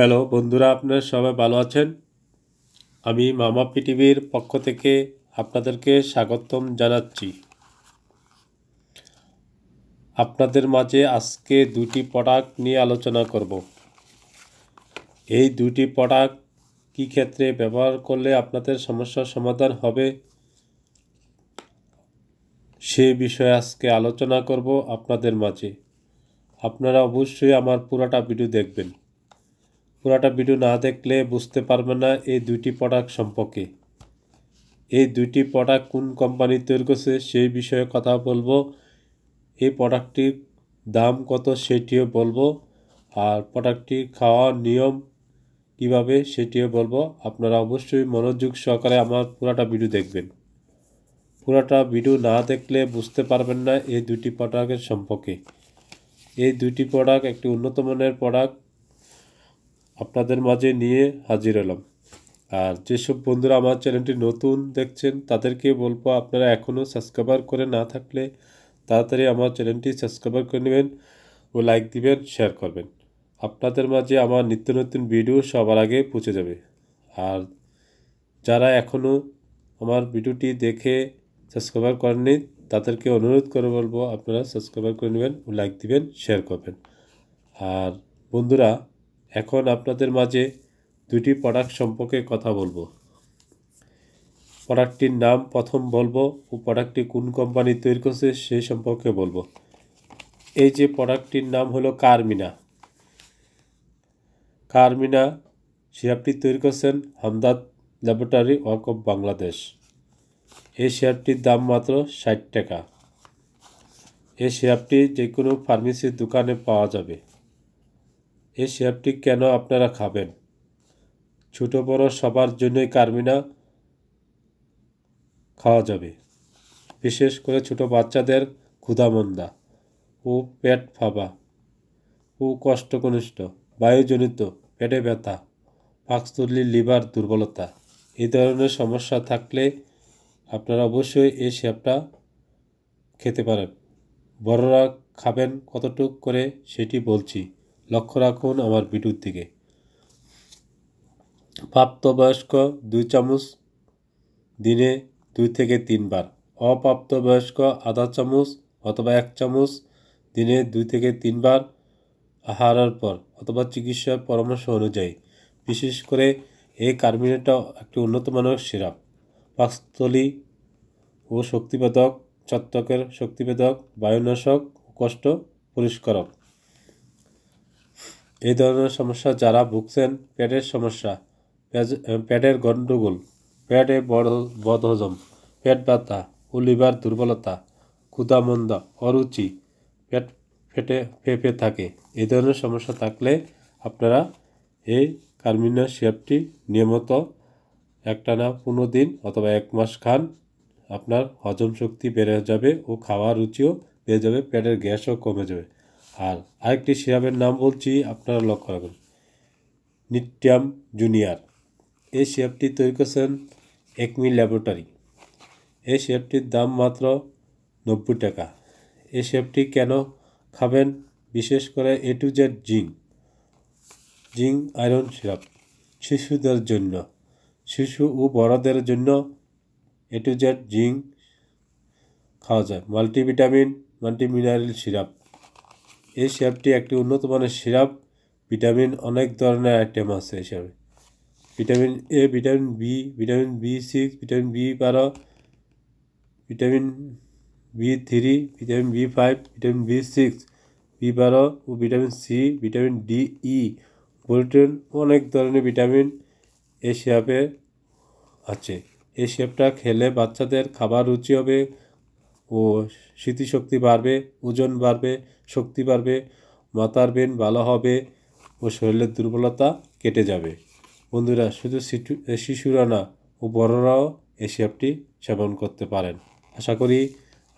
hello বন্ধুরা আপনারা সবাই ভালো আছেন আমি মামা পিটিভির পক্ষ থেকে আপনাদেরকে স্বাগতম জানাচ্ছি আপনাদের মাঝে আজকে দুটি পটাক নিয়ে আলোচনা করব এই দুটি প্রোডাক্ট কি ক্ষেত্রে ব্যবহার করলে আপনাদের সমস্যার সমাধান হবে সে বিষয়ে আজকে আলোচনা করব আপনাদের মাঝে আপনারা অবশ্যই আমার পুরোটা ভিডিও দেখবেন পুরাটা ভিডিও না দেখলে বুঝতে পারবে না এই দুইটি প্রোডাক্ট সম্পর্কে এই দুইটি প্রোডাক্ট কোন কোম্পানি তৈরি করছে সেই বিষয়ে কথা বলবো এই প্রোডাক্টটির দাম কত সেটিও বলবো আর প্রোডাক্টটি খাওয়ার নিয়ম কিভাবে সেটিও বলবো আপনারা অবশ্যই মনোযোগ সহকারে আমার পুরাটা ভিডিও দেখবেন পুরাটা ভিডিও না দেখলে বুঝতে পারবেন না এই দুটি প্রোডাক্টের সম্পর্কে এই দুটি প্রোডাক্ট একটি উন্নত মানের প্রোডাক্ট আপনাদের মাঝে নিয়ে হাজির হলাম আর যেসব বন্ধুরা আমার চ্যানেলটি নতুন দেখছেন তাদেরকে বলবো আপনারা এখনও সাবস্ক্রাইবার করে না থাকলে তাড়াতাড়ি আমার চ্যানেলটি সাবস্ক্রাইবার করে নেবেন ও লাইক দিবেন শেয়ার করবেন আপনাদের মাঝে আমার নিত্য নতুন ভিডিও সবার আগে পৌঁছে যাবে আর যারা এখনও আমার ভিডিওটি দেখে সাবস্ক্রাইবার করেননি তাদেরকে অনুরোধ করে বলবো আপনারা সাবস্ক্রাইবার করে নেবেন ও লাইক দিবেন শেয়ার করবেন আর বন্ধুরা এখন আপনাদের মাঝে দুটি প্রোডাক্ট সম্পর্কে কথা বলবো প্রোডাক্টটির নাম প্রথম বলবো ও প্রোডাক্টটি কোন কোম্পানি তৈরি করছে সে সম্পর্কে বলবো এই যে প্রোডাক্টটির নাম হলো কারমিনা কারমিনা শেয়ারটি তৈরি করছেন হামদাদ ল্যাবরেটরি ওয়ার্ক অফ বাংলাদেশ এই শেয়ারটির দাম মাত্র ষাট টাকা এই শেয়ারটি যে কোনো ফার্মেসির দোকানে পাওয়া যাবে এই শ্যাপটি কেন আপনারা খাবেন ছোট বড় সবার জন্যই কার্মিনা খাওয়া যাবে বিশেষ করে ছোট বাচ্চাদের ক্ষুধামন্দা ও পেট ফাবা ও কষ্টকনিষ্ঠ বায়ুজনিত পেটে ব্যথা পাকস্থলী লিভার দুর্বলতা এই ধরনের সমস্যা থাকলে আপনারা অবশ্যই এই শ্যাপটা খেতে পারেন বড়রা খাবেন কতটুক করে সেটি বলছি লক্ষ্য রাখুন আমার ভিডিওর দিকে প্রাপ্তবয়স্ক দুই চামচ দিনে দুই থেকে তিনবার অপ্রাপ্তবয়স্ক আধা চামচ অথবা এক চামচ দিনে দুই থেকে তিনবার আহারের পর অথবা চিকিৎসার পরামর্শ অনুযায়ী বিশেষ করে এই কার্বিনেটটা একটি উন্নত মানের সিরাপ পাস্তলি ও শক্তিবেদক ছত্বকের শক্তিবেদক বায়ুনাশক কষ্ট পরিষ্কারক এই ধরনের সমস্যা যারা ভুগছেন পেটের সমস্যা পেটের গণ্ডগোল পেটে বদহজম পেট ব্যথা ও লিভার দুর্বলতা মন্দা অরুচি পেট ফেটে ফেঁপে থাকে এই ধরনের সমস্যা থাকলে আপনারা এই কার্মিনা শেপটি নিয়মিত একটানা পনেরো দিন অথবা এক মাস খান আপনার হজম শক্তি বেড়ে যাবে ও খাওয়ার রুচিও বেড়ে যাবে পেটের গ্যাসও কমে যাবে আর আরেকটি সিরাপের নাম বলছি আপনারা লক্ষ্য রাখুন নিট্যাম জুনিয়র এই সিরাপটি তৈরি করছেন একমি ল্যাবরেটরি এই সিরাপটির দাম মাত্র নব্বই টাকা এই সিরাপটি কেন খাবেন বিশেষ করে A to Z zinc zinc iron syrup শিশুদের জন্য শিশু ও বড়দের জন্য এ টু জেড জিঙ্ক খাওয়া যায় মাল্টিভিটামিন মাল্টিমিনারেল সিরাপ এই শ্যাপটি একটি উন্নত মানের সিরাপ ভিটামিন অনেক ধরনের আইটেম আছে হিসাবে vitamin A vitamin B vitamin B six vitamin B বারো vitamin B three vitamin B five vitamin B six B বারো ও vitamin C vitamin D E protein অনেক ধরনের ভিটামিন এই সিরাপে আছে এই সিরাপটা খেলে বাচ্চাদের খাবার রুচি হবে ও স্মৃতিশক্তি বাড়বে ওজন বাড়বে শক্তি বাড়বে মাথার বেন ভালো হবে ও শরীরের দুর্বলতা কেটে যাবে বন্ধুরা শুধু শিশুরা না ও বড়রাও এই সিরাপটি সেবন করতে পারেন আশা করি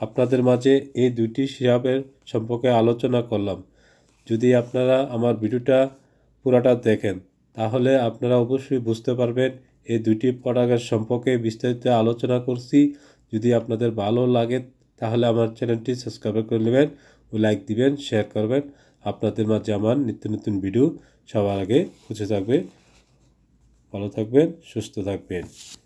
আপনাদের মাঝে এই দুটি সিরাপের সম্পর্কে আলোচনা করলাম যদি আপনারা আমার ভিডিওটা পুরাটা দেখেন তাহলে আপনারা অবশ্যই বুঝতে পারবেন এই দুটি প্রোডাক্টের সম্পর্কে বিস্তারিত আলোচনা করছি যদি আপনাদের ভালো লাগে তাহলে আমার চ্যানেলটি সাবস্ক্রাইব করে নেবেন ও লাইক দিবেন শেয়ার করবেন আপনাদের মাঝে আমার নিত্য নতুন ভিডিও সবার আগে পৌঁছে থাকবে ভালো থাকবেন সুস্থ থাকবেন